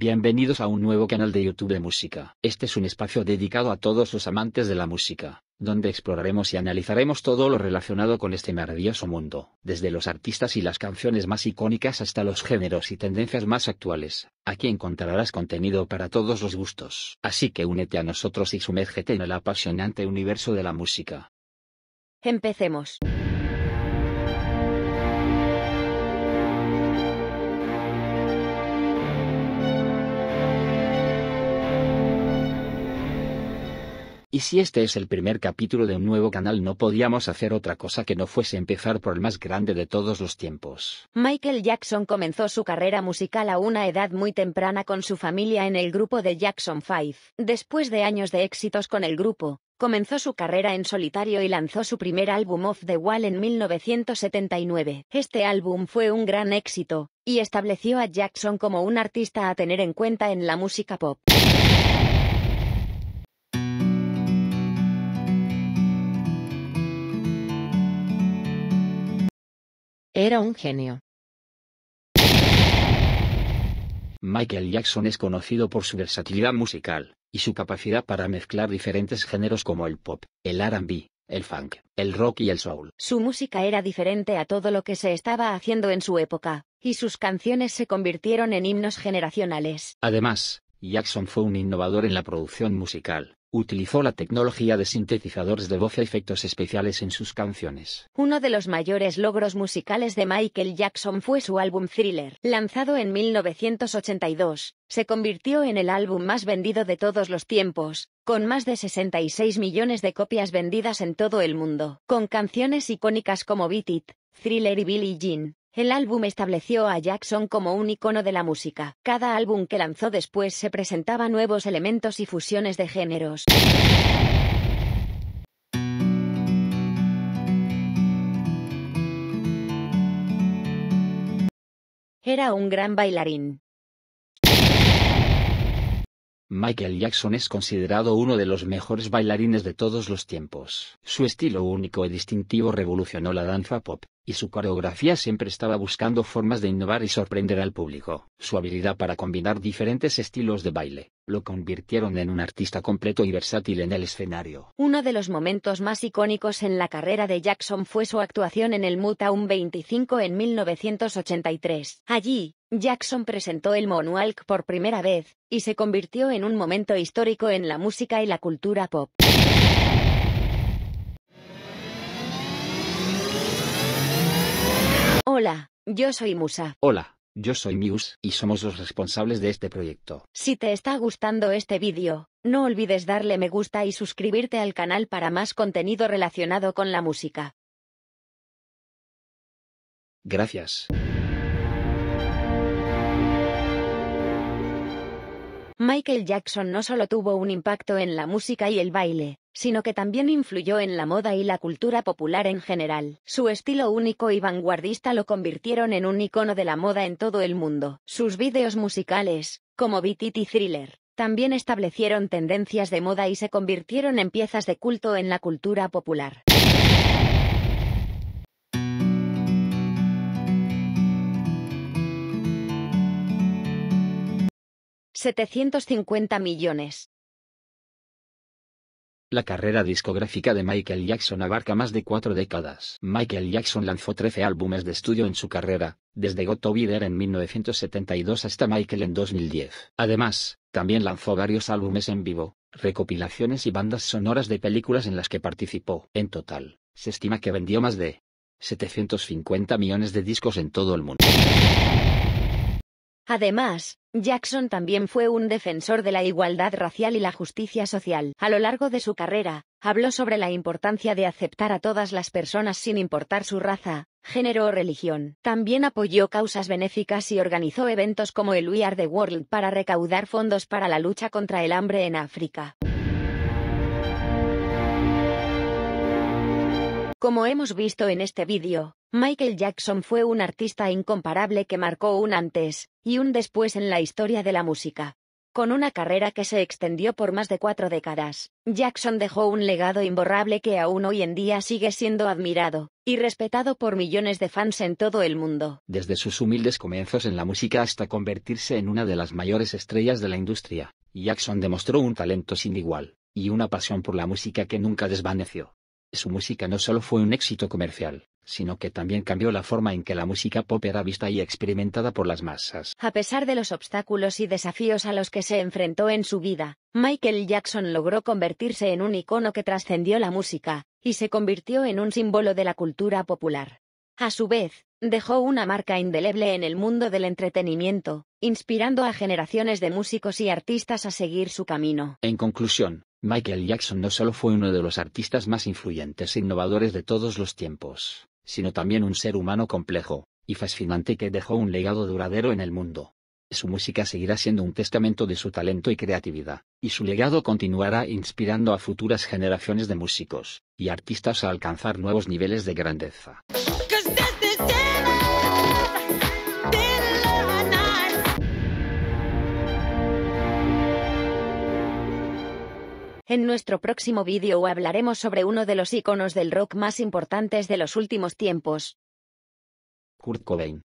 Bienvenidos a un nuevo canal de YouTube de música. Este es un espacio dedicado a todos los amantes de la música, donde exploraremos y analizaremos todo lo relacionado con este maravilloso mundo, desde los artistas y las canciones más icónicas hasta los géneros y tendencias más actuales. Aquí encontrarás contenido para todos los gustos. Así que únete a nosotros y sumérgete en el apasionante universo de la música. Empecemos. Y si este es el primer capítulo de un nuevo canal no podíamos hacer otra cosa que no fuese empezar por el más grande de todos los tiempos. Michael Jackson comenzó su carrera musical a una edad muy temprana con su familia en el grupo de Jackson 5. Después de años de éxitos con el grupo, comenzó su carrera en solitario y lanzó su primer álbum Off the Wall en 1979. Este álbum fue un gran éxito, y estableció a Jackson como un artista a tener en cuenta en la música pop. Era un genio. Michael Jackson es conocido por su versatilidad musical, y su capacidad para mezclar diferentes géneros como el pop, el RB, el funk, el rock y el soul. Su música era diferente a todo lo que se estaba haciendo en su época, y sus canciones se convirtieron en himnos generacionales. Además, Jackson fue un innovador en la producción musical, utilizó la tecnología de sintetizadores de voz y efectos especiales en sus canciones. Uno de los mayores logros musicales de Michael Jackson fue su álbum Thriller, lanzado en 1982. Se convirtió en el álbum más vendido de todos los tiempos, con más de 66 millones de copias vendidas en todo el mundo, con canciones icónicas como Beat It, Thriller y Billie Jean. El álbum estableció a Jackson como un icono de la música. Cada álbum que lanzó después se presentaba nuevos elementos y fusiones de géneros. Era un gran bailarín. Michael Jackson es considerado uno de los mejores bailarines de todos los tiempos. Su estilo único y distintivo revolucionó la danza pop y su coreografía siempre estaba buscando formas de innovar y sorprender al público. Su habilidad para combinar diferentes estilos de baile lo convirtieron en un artista completo y versátil en el escenario. Uno de los momentos más icónicos en la carrera de Jackson fue su actuación en el Motown 25 en 1983. Allí, Jackson presentó el Moonwalk por primera vez, y se convirtió en un momento histórico en la música y la cultura pop. Hola, yo soy Musa. Hola, yo soy Muse. y somos los responsables de este proyecto. Si te está gustando este vídeo, no olvides darle me gusta y suscribirte al canal para más contenido relacionado con la música. Gracias. Michael Jackson no solo tuvo un impacto en la música y el baile, sino que también influyó en la moda y la cultura popular en general. Su estilo único y vanguardista lo convirtieron en un icono de la moda en todo el mundo. Sus videos musicales, como "B*t*t y Thriller, también establecieron tendencias de moda y se convirtieron en piezas de culto en la cultura popular. $750 millones. La carrera discográfica de Michael Jackson abarca más de cuatro décadas. Michael Jackson lanzó 13 álbumes de estudio en su carrera, desde Got to Be There en 1972 hasta Michael en 2010. Además, también lanzó varios álbumes en vivo, recopilaciones y bandas sonoras de películas en las que participó. En total, se estima que vendió más de 750 millones de discos en todo el mundo. Además, Jackson también fue un defensor de la igualdad racial y la justicia social. A lo largo de su carrera, habló sobre la importancia de aceptar a todas las personas sin importar su raza, género o religión. También apoyó causas benéficas y organizó eventos como el We Are the World para recaudar fondos para la lucha contra el hambre en África. Como hemos visto en este vídeo, Michael Jackson fue un artista incomparable que marcó un antes y un después en la historia de la música. Con una carrera que se extendió por más de cuatro décadas, Jackson dejó un legado imborrable que aún hoy en día sigue siendo admirado y respetado por millones de fans en todo el mundo. Desde sus humildes comienzos en la música hasta convertirse en una de las mayores estrellas de la industria, Jackson demostró un talento sin igual, y una pasión por la música que nunca desvaneció. Su música no solo fue un éxito comercial, sino que también cambió la forma en que la música pop era vista y experimentada por las masas. A pesar de los obstáculos y desafíos a los que se enfrentó en su vida, Michael Jackson logró convertirse en un icono que trascendió la música, y se convirtió en un símbolo de la cultura popular. A su vez, dejó una marca indeleble en el mundo del entretenimiento, inspirando a generaciones de músicos y artistas a seguir su camino. En conclusión, Michael Jackson no solo fue uno de los artistas más influyentes e innovadores de todos los tiempos, sino también un ser humano complejo, y fascinante que dejó un legado duradero en el mundo. Su música seguirá siendo un testamento de su talento y creatividad, y su legado continuará inspirando a futuras generaciones de músicos y artistas a alcanzar nuevos niveles de grandeza. En nuestro próximo vídeo hablaremos sobre uno de los iconos del rock más importantes de los últimos tiempos. Kurt Cobain.